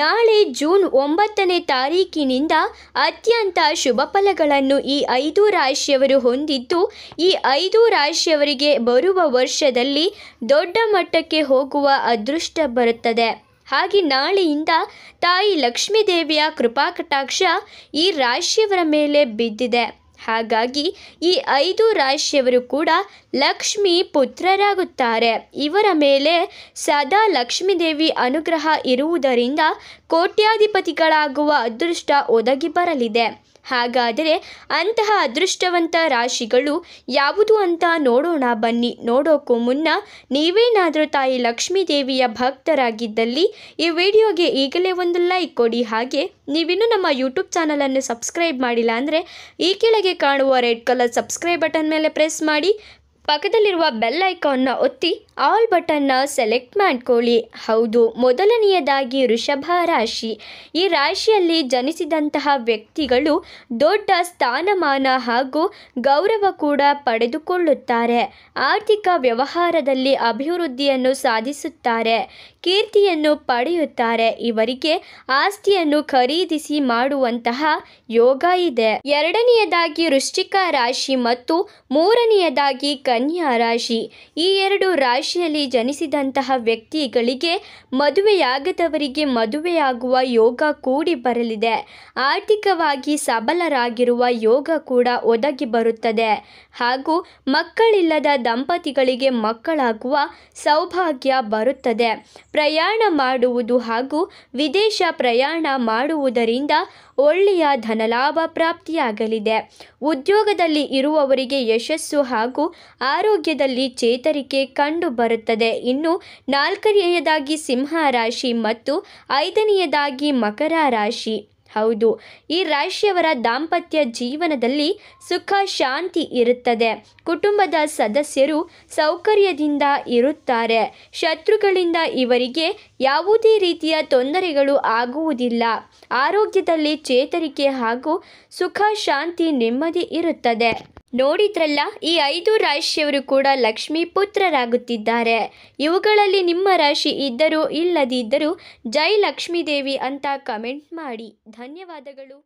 ನಾಳೆ ಜೂನ್ ಒಂಬತ್ತನೇ ತಾರೀಕಿನಿಂದ ಅತ್ಯಂತ ಶುಭ ಫಲಗಳನ್ನು ಈ ಐದು ರಾಶಿಯವರು ಹೊಂದಿದ್ದು ಈ ಐದು ರಾಶಿಯವರಿಗೆ ಬರುವ ವರ್ಷದಲ್ಲಿ ದೊಡ್ಡ ಮಟ್ಟಕ್ಕೆ ಹೋಗುವ ಅದೃಷ್ಟ ಬರುತ್ತದೆ ಹಾಗೆ ನಾಳೆಯಿಂದ ತಾಯಿ ಲಕ್ಷ್ಮೀದೇವಿಯ ಕೃಪಾಕಟಾಕ್ಷ ಈ ರಾಶಿಯವರ ಮೇಲೆ ಬಿದ್ದಿದೆ ಹಾಗಾಗಿ ಈ ಐದು ರಾಶಿಯವರು ಕೂಡ ಲಕ್ಷ್ಮಿ ಪುತ್ರರಾಗುತ್ತಾರೆ ಇವರ ಮೇಲೆ ಸದಾ ಲಕ್ಷ್ಮೀದೇವಿ ಅನುಗ್ರಹ ಇರುವುದರಿಂದ ಕೋಟ್ಯಾಧಿಪತಿಗಳಾಗುವ ಅದೃಷ್ಟ ಒದಗಿ ಬರಲಿದೆ ಹಾಗಾದರೆ ಅಂತಹ ಅದೃಷ್ಟವಂತ ರಾಶಿಗಳು ಯಾವುದು ಅಂತ ನೋಡೋಣ ಬನ್ನಿ ನೋಡೋಕ್ಕೂ ಮುನ್ನ ನೀವೇನಾದರೂ ತಾಯಿ ಲಕ್ಷ್ಮೀ ದೇವಿಯ ಭಕ್ತರಾಗಿದ್ದಲ್ಲಿ ಈ ವಿಡಿಯೋಗೆ ಈಗಲೇ ಒಂದು ಲೈಕ್ ಕೊಡಿ ಹಾಗೆ ನೀವಿನ್ನೂ ನಮ್ಮ ಯೂಟ್ಯೂಬ್ ಚಾನಲನ್ನು ಸಬ್ಸ್ಕ್ರೈಬ್ ಮಾಡಿಲ್ಲ ಅಂದರೆ ಈ ಕೆಳಗೆ ಕಾಣುವ ರೆಡ್ ಕಲರ್ ಸಬ್ಸ್ಕ್ರೈಬ್ ಬಟನ್ ಮೇಲೆ ಪ್ರೆಸ್ ಮಾಡಿ ಪಕ್ಕದಲ್ಲಿರುವ ಬೆಲ್ ಐಕಾನ್ನ ಒತ್ತಿ ಆಲ್ ಬಟನ್ನ ಸೆಲೆಕ್ಟ್ ಮಾಡ್ಕೊಳ್ಳಿ ಹೌದು ಮೊದಲನೆಯದಾಗಿ ಋಷಭ ರಾಶಿ ಈ ರಾಶಿಯಲ್ಲಿ ಜನಿಸಿದಂತಹ ವ್ಯಕ್ತಿಗಳು ದೊಡ್ಡ ಸ್ಥಾನಮಾನ ಹಾಗೂ ಗೌರವ ಕೂಡ ಪಡೆದುಕೊಳ್ಳುತ್ತಾರೆ ಆರ್ಥಿಕ ವ್ಯವಹಾರದಲ್ಲಿ ಅಭಿವೃದ್ಧಿಯನ್ನು ಸಾಧಿಸುತ್ತಾರೆ ಕೀರ್ತಿಯನ್ನು ಪಡೆಯುತ್ತಾರೆ ಇವರಿಗೆ ಆಸ್ತಿಯನ್ನು ಖರೀದಿಸಿ ಮಾಡುವಂತಹ ಯೋಗ ಇದೆ ಎರಡನೆಯದಾಗಿ ವೃಶ್ಚಿಕ ರಾಶಿ ಮತ್ತು ಮೂರನೆಯದಾಗಿ ಕನ್ಯಾ ರಾಶಿ ಈ ಎರಡು ರಾಶಿಯಲ್ಲಿ ಜನಿಸಿದಂತಹ ವ್ಯಕ್ತಿಗಳಿಗೆ ಮದುವೆಯಾಗದವರಿಗೆ ಮದುವೆಯಾಗುವ ಯೋಗ ಕೂಡಿ ಬರಲಿದೆ ಆರ್ಥಿಕವಾಗಿ ಸಬಲರಾಗಿರುವ ಯೋಗ ಕೂಡ ಒದಗಿ ಬರುತ್ತದೆ ಹಾಗೂ ಮಕ್ಕಳಿಲ್ಲದ ದಂಪತಿಗಳಿಗೆ ಮಕ್ಕಳಾಗುವ ಸೌಭಾಗ್ಯ ಬರುತ್ತದೆ ಪ್ರಯಾಣ ಮಾಡುವುದು ಹಾಗೂ ವಿದೇಶ ಪ್ರಯಾಣ ಮಾಡುವುದರಿಂದ ಒಳ್ಳೆಯ ಧನಲಾಭ ಪ್ರಾಪ್ತಿಯಾಗಲಿದೆ ಉದ್ಯೋಗದಲ್ಲಿ ಇರುವವರಿಗೆ ಯಶಸ್ಸು ಹಾಗೂ ಆರೋಗ್ಯದಲ್ಲಿ ಚೇತರಿಕೆ ಕಂಡು ಬರುತ್ತದೆ ಇನ್ನು ನಾಲ್ಕನೆಯದಾಗಿ ಸಿಂಹ ರಾಶಿ ಮತ್ತು ಐದನೆಯದಾಗಿ ಮಕರ ರಾಶಿ ಹೌದು ಈ ರಾಶಿಯವರ ದಾಂಪತ್ಯ ಜೀವನದಲ್ಲಿ ಸುಖ ಶಾಂತಿ ಇರುತ್ತದೆ ಕುಟುಂಬದ ಸದಸ್ಯರು ಸೌಕರ್ಯದಿಂದ ಇರುತ್ತಾರೆ ಶತ್ರುಗಳಿಂದ ಇವರಿಗೆ ಯಾವುದೇ ರೀತಿಯ ತೊಂದರೆಗಳು ಆಗುವುದಿಲ್ಲ ಆರೋಗ್ಯದಲ್ಲಿ ಚೇತರಿಕೆ ಹಾಗೂ ಸುಖ ಶಾಂತಿ ನೆಮ್ಮದಿ ಇರುತ್ತದೆ ನೋಡಿದ್ರಲ್ಲ ಈ ಐದು ರಾಶಿಯವರು ಕೂಡ ಲಕ್ಷ್ಮೀ ಪುತ್ರರಾಗುತ್ತಿದ್ದಾರೆ ಇವುಗಳಲ್ಲಿ ನಿಮ್ಮ ರಾಶಿ ಇದ್ದರೂ ಇಲ್ಲದಿದ್ದರೂ ಜೈ ದೇವಿ ಅಂತ ಕಮೆಂಟ್ ಮಾಡಿ ಧನ್ಯವಾದಗಳು